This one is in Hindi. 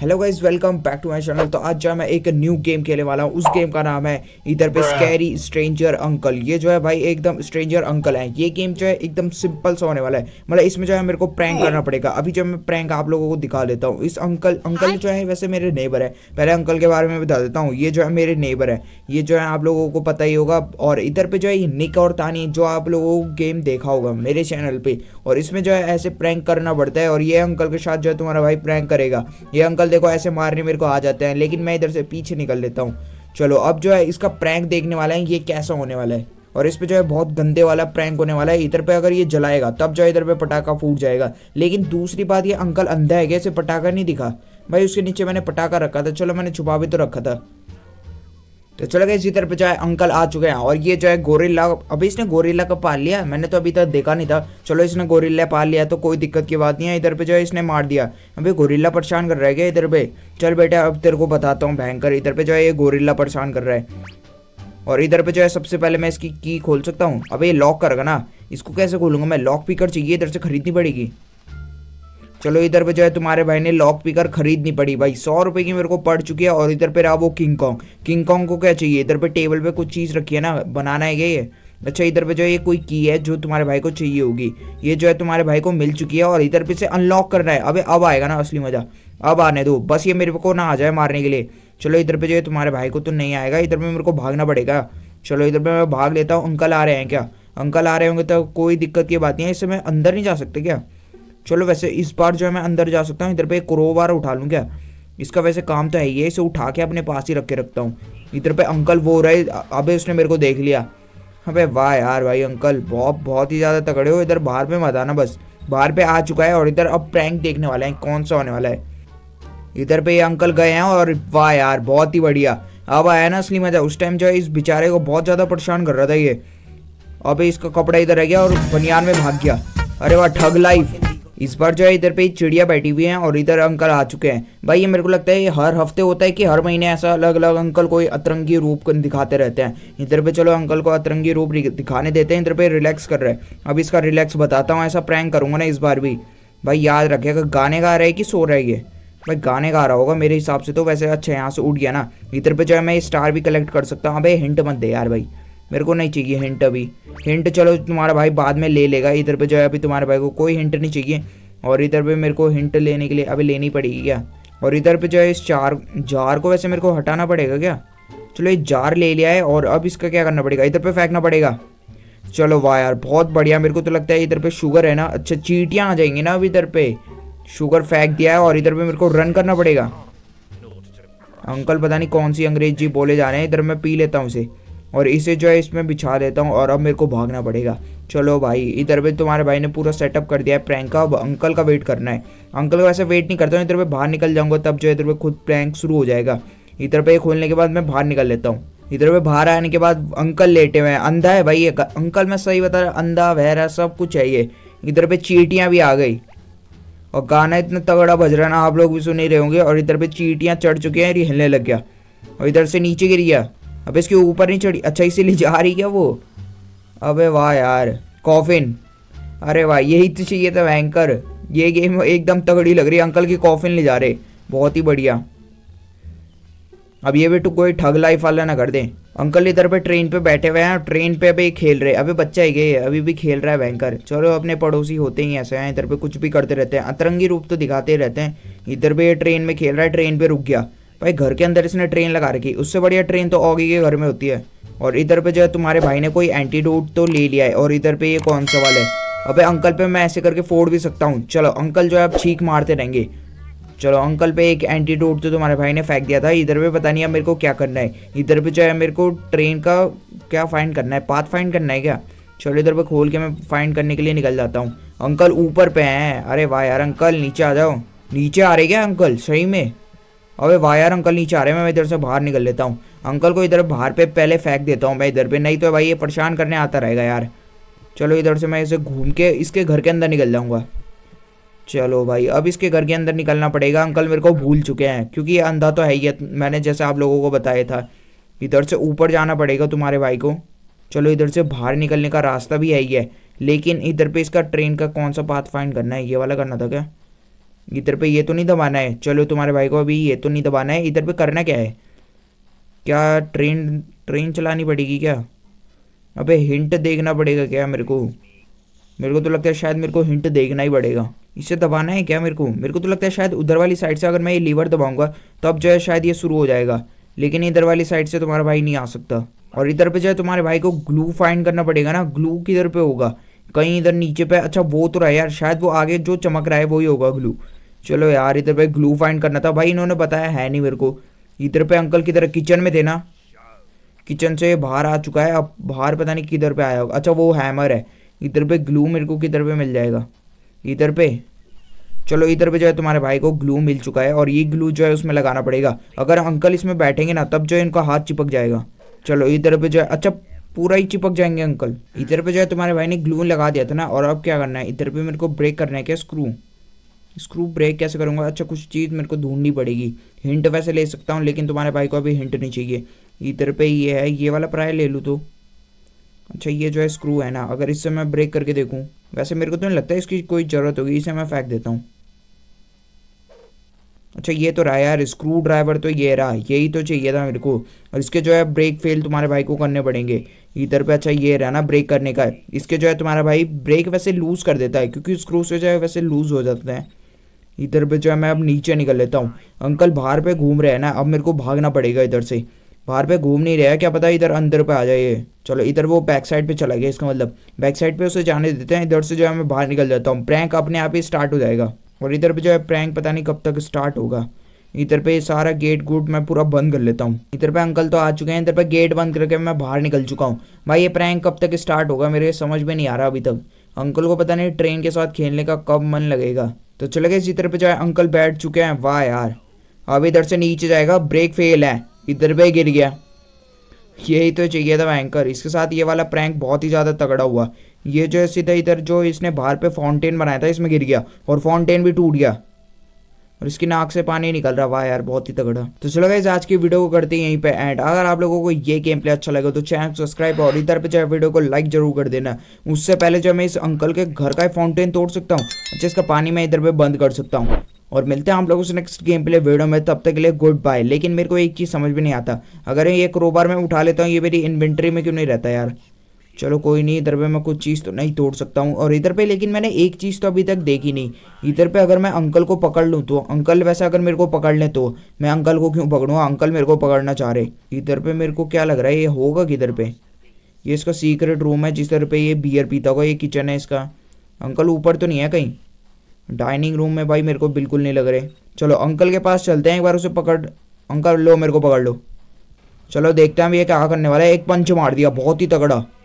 hello guys welcome back to my channel तो आज जो मैं एक न्यू गेम खेलने वाला हूँ उस गेम का नाम है इधर पे स्कैरी स्ट्रेंजर अंकल ये जो है भाई एकदम स्ट्रेंजर अंकल है ये गेम जो है एकदम सिंपल सा होने वाला है मतलब इसमें जो है मेरे को प्रैंक करना पड़ेगा अभी जो मैं प्रैंक आप लोगों को दिखा देता हूँ इस अंकल अंकल जो है वैसे मेरे नेबर है पहले अंकल के बारे में बता देता हूँ ये जो है मेरे नेबर है ये जो है आप लोगों को पता ही होगा और इधर पर जो है निक और तानी जो आप लोगों को गेम देखा होगा मेरे चैनल पर और इसमें जो है ऐसे प्रैंक करना पड़ता है और ये अंकल के साथ जो है तुम्हारा भाई प्रैंक करेगा ये अंकल देखो ऐसे मारने मेरे को आ जाते हैं लेकिन मैं इधर से पीछे निकल लेता हूँ चलो अब जो है इसका प्रैंक देखने वाला है ये कैसा होने वाला है और इस पे जो है बहुत गंदे वाला प्रैंक होने वाला है इधर पे अगर ये जलाएगा तब जो है इधर पे पटाखा फूट जाएगा लेकिन दूसरी बात ये अंकल अंधा है कैसे पटाखा नहीं दिखा भाई उसके नीचे मैंने पटाखा रखा था चलो मैंने छुपा भी तो रखा था तो चलो गए इसी तरफ जो है अंकल आ चुके हैं और ये जो है गोरिल्ला अभी इसने गोरिल्ला का पाल लिया मैंने तो अभी तक देखा नहीं था चलो इसने गोरिल्ला पाल लिया तो कोई दिक्कत की बात नहीं है इधर पे जो है इसने मार दिया अभी गोरिल्ला परेशान कर रहा है क्या इधर पे चल बेटा अब तेरे को बताता हूँ भयंकर इधर पे जो है ये गोरिल्ला परेशान कर रहा है और इधर पे जो है सबसे पहले मैं इसकी की खोल सकता हूँ अब ये लॉक करेगा ना इसको कैसे खोलूंगा मैं लॉक पिकर चाहिए इधर से खरीदनी पड़ेगी चलो इधर पे जो है तुम्हारे भाई ने लॉक पिकर खरीदनी पड़ी भाई सौ रुपये की मेरे को पड़ चुकी है और इधर पे रहा वो किंग कॉन्ग किंग कॉन्ग को क्या चाहिए इधर पे टेबल पे कुछ चीज़ रखी है ना बनाना है क्या ये अच्छा इधर पे जो है ये कोई की है जो तुम्हारे भाई को चाहिए होगी ये जो है तुम्हारे भाई को मिल चुकी है और इधर पे से अनलॉक करना है अबे अब आएगा ना असली मज़ा अब आने दो बस ये मेरे को ना आ जाए मारने के लिए चलो इधर पे जो है तुम्हारे भाई को तो नहीं आएगा इधर पे मेरे को भागना पड़ेगा चलो इधर पे मैं भाग लेता हूँ अंकल आ रहे हैं क्या अंकल आ रहे होंगे तो कोई दिक्कत की बात नहीं है इससे मैं अंदर नहीं जा सकते क्या चलो वैसे इस बार जो है मैं अंदर जा सकता हूँ इधर पे एक क्रोबार उठा लूँ क्या इसका वैसे काम तो है ही है इसे उठा के अपने पास ही रख के रखता हूँ इधर पे अंकल वो रहे अभी उसने मेरे को देख लिया अबे वाह यार भाई अंकल बहुत बहुत ही ज़्यादा तगड़े हो इधर बाहर पे मत आना बस बाहर पे आ चुका है और इधर अब प्रैंक देखने वाला है कौन सा होने वाला है इधर पे ये अंकल गए हैं और वाह यार बहुत ही बढ़िया अब आया ना असली मजा उस टाइम जो है इस बेचारे को बहुत ज़्यादा परेशान कर रहा था ये अबे इसका कपड़ा इधर रह गया और बनियान में भाग गया अरे वाह ठग लाइफ इस बार जो है इधर पे चिड़िया बैठी हुई है और इधर अंकल आ चुके हैं भाई ये मेरे को लगता है हर हफ्ते होता है कि हर महीने ऐसा अलग अलग अंकल कोई अतरंगी रूप दिखाते रहते हैं इधर पे चलो अंकल को अतरंगी रूप दिखाने देते हैं इधर पे रिलैक्स कर रहे हैं अब इसका रिलैक्स बताता हूँ ऐसा प्रैंक करूँगा ना इस बार भी भाई याद रखेगा गाने गा रहे है कि सो रहे ये भाई गाने गा रहा होगा मेरे हिसाब से तो वैसे अच्छा यहाँ से उठ गया ना इधर पे जो है मैं स्टार भी कलेक्ट कर सकता हूँ भाई हिंट मत दे यार भाई मेरे को नहीं चाहिए हिंट अभी हिंट चलो तुम्हारा भाई बाद में ले लेगा इधर पे जो है अभी तुम्हारे भाई को कोई हिंट नहीं चाहिए और इधर पे मेरे को हिंट लेने के लिए अभी लेनी पड़ेगी क्या और इधर पे जो है इस चार जार को वैसे मेरे को हटाना पड़ेगा क्या चलो ये जार ले लिया है और अब इसका क्या करना पड़ेगा इधर पे फेंकना पड़ेगा चलो वाह यार बहुत बढ़िया मेरे को तो लगता है इधर पे शुगर है ना अच्छा चीटियाँ आ जाएंगी ना अब इधर पे शुगर फेंक दिया है और इधर पे मेरे को रन करना पड़ेगा अंकल पता नहीं कौन सी अंग्रेजी बोले जा रहे हैं इधर मैं पी लेता हूँ उसे और इसे जो है इसमें बिछा देता हूँ और अब मेरे को भागना पड़ेगा चलो भाई इधर पे तुम्हारे भाई ने पूरा सेटअप कर दिया है प्रैंक का अब अंकल का वेट करना है अंकल का वैसे वेट नहीं करता हूँ इधर पे बाहर निकल जाऊँगा तब जो है इधर पे खुद प्रैंक शुरू हो जाएगा इधर पे खोलने के बाद मैं बाहर निकल लेता हूँ इधर पे बाहर आने के बाद अंकल लेटे हुए हैं अंधा है भाई ये अंकल मैं सही बता रहा अंधा वहरा सब कुछ है ये इधर पे चीटियाँ भी आ गई और गाना इतना तगड़ा बज रहा ना आप लोग भी सुन ही रहे होंगे और इधर पे चीटियाँ चढ़ चुकी हैं हिलने लग गया और इधर से नीचे गिर गया अब इसके ऊपर नहीं चढ़ी अच्छा इसीलिए जा रही क्या वो अबे वाह यार कॉफिन अरे वाह यही तो चाहिए था वैंकर ये गेम एकदम तगड़ी लग रही है अंकल की कॉफिन ले जा रहे बहुत ही बढ़िया अब ये भी तो कोई ठग लाइफ वाला ना कर दे अंकल इधर पे ट्रेन पे बैठे हुए हैं ट्रेन पे अभी खेल रहे अभी बच्चा ही गए अभी भी खेल रहा है वैंकर चलो अपने पड़ोसी होते ही ऐसे हैं इधर पे कुछ भी करते रहते हैं अतरंगी रूप तो दिखाते रहते हैं इधर पे ये ट्रेन में खेल रहा है ट्रेन पे रुक गया भाई घर के अंदर इसने ट्रेन लगा रखी उससे बढ़िया ट्रेन तो ऑगी के घर में होती है और इधर पे जो है तुम्हारे भाई ने कोई एंटीडोट तो ले लिया है और इधर पे ये कौन सा वाला है अबे अंकल पे मैं ऐसे करके फोड़ भी सकता हूँ चलो अंकल जो है अब छीक मारते रहेंगे चलो अंकल पे एक एंटीडोट तो तुम्हारे भाई ने फेंक दिया था इधर पे पता नहीं अब मेरे को क्या करना है इधर पे जो है मेरे को ट्रेन का क्या फाइंड करना है पाथ फाइंड करना है क्या चलो इधर पे खोल के मैं फाइंड करने के लिए निकल जाता हूँ अंकल ऊपर पे हैं अरे वाह यार अंकल नीचे आ जाओ नीचे आ रहे क्या अंकल सही में अबे भाई यार अंकल नीचे आ रहे हैं मैं इधर से बाहर निकल लेता हूँ अंकल को इधर बाहर पे पहले फेंक देता हूँ मैं इधर पे नहीं तो भाई ये परेशान करने आता रहेगा यार चलो इधर से मैं इसे घूम के इसके घर के अंदर निकल जाऊँगा चलो भाई अब इसके घर के अंदर निकलना पड़ेगा अंकल मेरे को भूल चुके हैं क्योंकि ये अंधा तो है ही मैंने जैसे आप लोगों को बताया था इधर से ऊपर जाना पड़ेगा तुम्हारे भाई को चलो इधर से बाहर निकलने का रास्ता भी है ही है लेकिन इधर पे इसका ट्रेन का कौन सा पाथ फाइंड करना है ये वाला करना था क्या इधर पे ये तो नहीं दबाना है चलो तुम्हारे भाई को अभी ये तो नहीं दबाना है इधर पे करना क्या है क्या ट्रेन ट्रेन चलानी पड़ेगी क्या अबे हिंट देखना पड़ेगा क्या मेरे को मेरे को तो लगता है शायद मेरे को हिंट देखना ही पड़ेगा इसे दबाना है क्या मेरे को मेरे को तो लगता है शायद उधर वाली साइड से अगर मैं ये लीवर दबाऊंगा तो जो है शायद ये शुरू हो जाएगा लेकिन इधर वाली साइड से तुम्हारा भाई नहीं आ सकता और इधर पे जो है तुम्हारे भाई को ग्लू फाइंड करना पड़ेगा ना ग्लू किधर पे होगा कहीं इधर नीचे पे अच्छा वो तो रहा है यार शायद वो आगे जो चमक रहा है वही होगा ग्लू चलो यार इधर पे ग्लू फाइंड करना था भाई इन्होंने बताया है नहीं मेरे को इधर पे अंकल किधर किचन में थे ना किचन से बाहर आ चुका है अब बाहर पता नहीं किधर पे आया होगा अच्छा वो हैमर है इधर पे ग्लू मेरे को किधर पे मिल जाएगा इधर पे चलो इधर पे जो है तुम्हारे भाई को ग्लू मिल चुका है और ये ग्लू जो है उसमें लगाना पड़ेगा अगर अंकल इसमें बैठेंगे ना तब जो है इनका हाथ चिपक जाएगा चलो इधर पे जो है अच्छा पूरा ही चिपक जाएंगे अंकल इधर पे जो है तुम्हारे भाई ने ग्लू लगा दिया था ना और अब क्या करना है इधर पे मेरे को ब्रेक करना है क्या स्क्रू स्क्रू ब्रेक कैसे करूँगा अच्छा कुछ चीज़ मेरे को ढूंढनी पड़ेगी हिंट वैसे ले सकता हूँ लेकिन तुम्हारे भाई को अभी हिंट नहीं चाहिए इधर पे ये है ये वाला प्राय ले लूँ तो अच्छा ये जो है स्क्रू है ना अगर इससे मैं ब्रेक करके देखूँ वैसे मेरे को तो नहीं लगता इसकी कोई ज़रूरत होगी इसे मैं फेंक देता हूँ अच्छा ये तो रहा यार स्क्रू ड्राइवर तो ये रहा यही तो चाहिए था मेरे को और इसके जो है ब्रेक फेल तुम्हारे भाई को करने पड़ेंगे इधर पे अच्छा ये रहा ना ब्रेक करने का इसके जो है तुम्हारा भाई ब्रेक वैसे लूज़ कर देता है क्योंकि स्क्रू से जो है वैसे लूज़ हो जाता है इधर पे जो है मैं अब नीचे निकल लेता हूँ अंकल बाहर पे घूम रहे हैं ना अब मेरे को भागना पड़ेगा इधर से बाहर पे घूम नहीं रहा है क्या पता इधर अंदर पे आ जाइए चलो इधर वो बैक साइड पे चला गया इसका मतलब बैक साइड पे उसे जाने देते हैं इधर से जो है मैं बाहर निकल जाता हूँ प्रैंक अपने आप ही स्टार्ट हो जाएगा और इधर पे जो है प्रैंक पता नहीं कब तक स्टार्ट होगा इधर पे सारा गेट गुट मैं पूरा बंद कर लेता हूँ इधर पे अंकल तो आ चुके हैं इधर पे गेट बंद करके मैं बाहर निकल चुका हूँ भाई ये प्रैंक कब तक स्टार्ट होगा मेरे समझ में नहीं आ रहा अभी तक अंकल को पता नहीं ट्रेन के साथ खेलने का कब मन लगेगा तो चले गए इसी तरह पे जाए अंकल बैठ चुके हैं वाह यार अब इधर से नीचे जाएगा ब्रेक फेल है इधर पे गिर गया यही तो चाहिए था एंकर इसके साथ ये वाला प्रैंक बहुत ही ज़्यादा तगड़ा हुआ ये जो है सीधा इधर जो इसने बाहर पे फाउंटेन बनाया था इसमें गिर गया और फाउंटेन भी टूट गया और इसकी नाक से पानी निकल रहा हुआ यार बहुत ही तगड़ा तो चलो गाइज आज की वीडियो को करते हैं यहीं पे एंड अगर आप लोगों को ये गेम प्ले अच्छा लगे तो चैनल सब्सक्राइब और इधर पे जो वीडियो को लाइक जरूर कर देना उससे पहले जो मैं इस अंकल के घर का फाउंटेन तोड़ सकता हूँ अच्छा इसका पानी मैं इधर पे बंद कर सकता हूँ और मिलते हैं आप लोगों से नेक्स्ट गेम प्ले वीडियो में तब तक के लिए गुड बाय लेकिन मेरे को एक चीज़ समझ में नहीं आता अगर ये क्रोबार में उठा लेता हूँ ये मेरी इन्वेंट्री में क्यों नहीं रहता यार चलो कोई नहीं इधर पे मैं कुछ चीज़ तो नहीं तोड़ सकता हूँ और इधर पे लेकिन मैंने एक चीज़ तो अभी तक देखी नहीं इधर पे अगर मैं अंकल को पकड़ लूँ तो अंकल वैसे अगर मेरे को पकड़ लें तो मैं अंकल को क्यों पकड़ूँगा हाँ, अंकल मेरे को पकड़ना चाह रहे इधर पे मेरे को क्या लग रहा है ये होगा किधर पे ये इसका सीक्रेट रूम है जिस तरह पे ये बियर पीता होगा ये किचन है इसका अंकल ऊपर तो नहीं है कहीं डाइनिंग रूम में भाई मेरे को बिल्कुल नहीं लग रहे चलो अंकल के पास चलते हैं एक बार उसे पकड़ अंकल लो मेरे को पकड़ लो चलो देखते हैं अब ये क्या करने वाला है एक पंच मार दिया बहुत ही तगड़ा